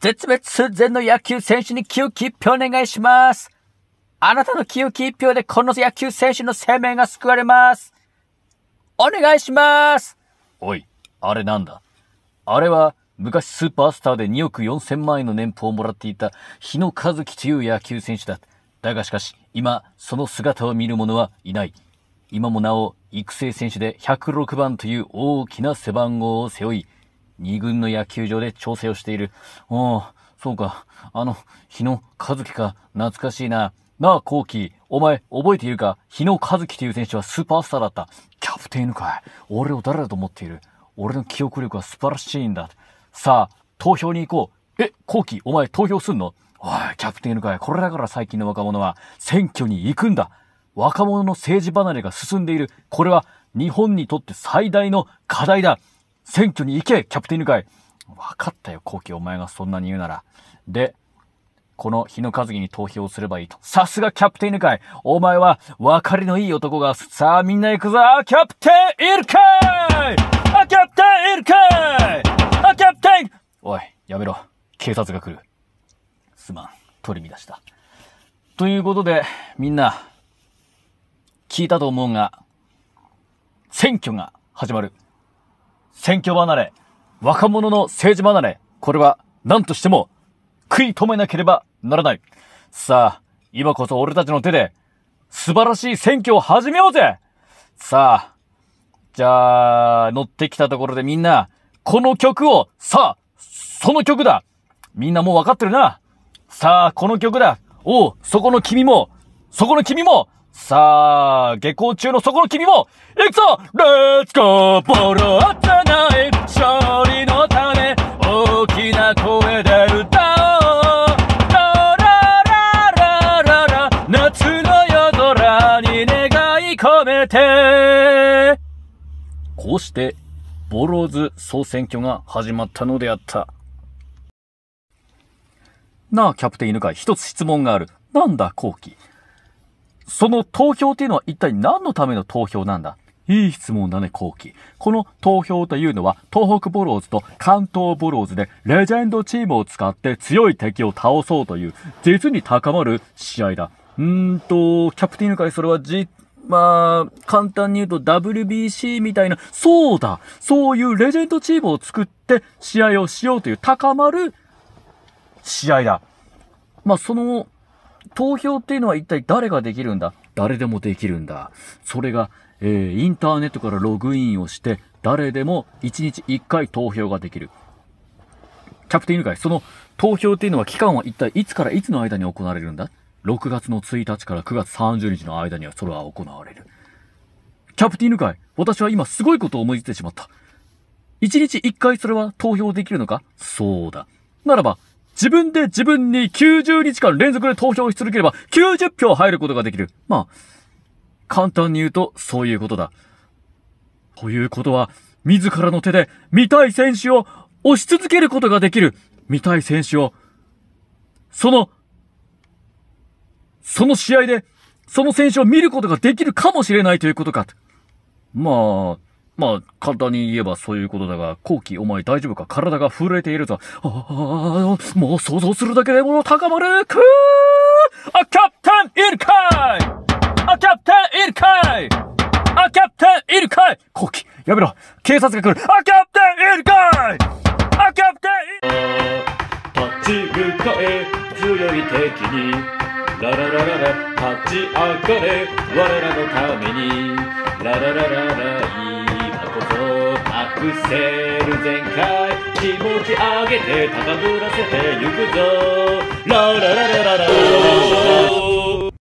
絶滅寸前の野球選手に清き一票お願いします。あなたの清き一票でこの野球選手の生命が救われます。お願いしますおい、あれなんだあれは、昔スーパースターで2億4千万円の年俸をもらっていた日野和樹という野球選手だ。だがしかし、今、その姿を見る者はいない。今もなお、育成選手で106番という大きな背番号を背負い、2軍の野球場で調整をしている。おー、そうか。あの、日野和樹か。懐かしいな。なあ、ウキ。お前、覚えているか日野和樹という選手はスーパースターだった。キャプテンかい。俺を誰だと思っている。俺の記憶力は素晴らしいんだ。さあ、投票に行こう。え、後期、お前投票すんのおい、キャプテンかい。これだから最近の若者は選挙に行くんだ。若者の政治離れが進んでいる。これは日本にとって最大の課題だ。選挙に行けキャプテン犬飼分かったよ、後期お前がそんなに言うなら。で、この日野和樹に投票すればいいと。さすがキャプテン犬飼お前は分かりのいい男が、さあみんな行くぞキャプテン犬飼あ、キャプテン犬飼あ、キャプテンおい、やめろ。警察が来る。すまん。取り乱した。ということで、みんな、聞いたと思うが、選挙が始まる。選挙離れ、若者の政治離れ、これは何としても食い止めなければならない。さあ、今こそ俺たちの手で素晴らしい選挙を始めようぜさあ、じゃあ、乗ってきたところでみんな、この曲を、さあ、その曲だみんなもう分かってるなさあ、この曲だおう、そこの君も、そこの君も、さあ、下校中のそこの君も、行くぞレッツゴーボロじゃない勝利のため、大きな声で歌おうララララララ夏の夜空に願い込めてこうして、ボローズ総選挙が始まったのであった。なあ、キャプテン犬飼、一つ質問がある。なんだ、後期。その投票っていうのは一体何のための投票なんだいい質問だね、後期。この投票というのは、東北ボローズと関東ボローズでレジェンドチームを使って強い敵を倒そうという、実に高まる試合だ。うーんと、キャプティーヌ会それはじ、まあ、簡単に言うと WBC みたいな、そうだそういうレジェンドチームを作って試合をしようという高まる試合だ。まあ、その投票っていうのは一体誰ができるんだ誰でもできるんだ。それが、えー、インターネットからログインをして、誰でも1日1回投票ができる。キャプテン犬飼、その投票っていうのは期間は一体いつからいつの間に行われるんだ ?6 月の1日から9月30日の間にはそれは行われる。キャプティーヌ会、私は今すごいことを思いついてしまった。1日1回それは投票できるのかそうだ。ならば、自分で自分に90日間連続で投票し続ければ90票入ることができる。まあ、簡単に言うとそういうことだ。ということは、自らの手で見たい選手を押し続けることができる。見たい選手を、その、その試合で、その選手を見ることができるかもしれないということか。まあ、まあ、簡単に言えばそういうことだが、後期お前大丈夫か体が震えているぞ。ああ、もう想像するだけでも高まるくーあ、キャプテンイルカイあ、キャプテンイルカイあ、キャプテンイルカイ後期、やめろ警察が来るあ、キャプテンイルカイあ、キャプテンイ立ち向かえ、強い敵に。ラララララ、立ち上がれ、我らのために。ラララララ、伏せル全開気持ち上げて高ぶらせてゆくぞラララララララララ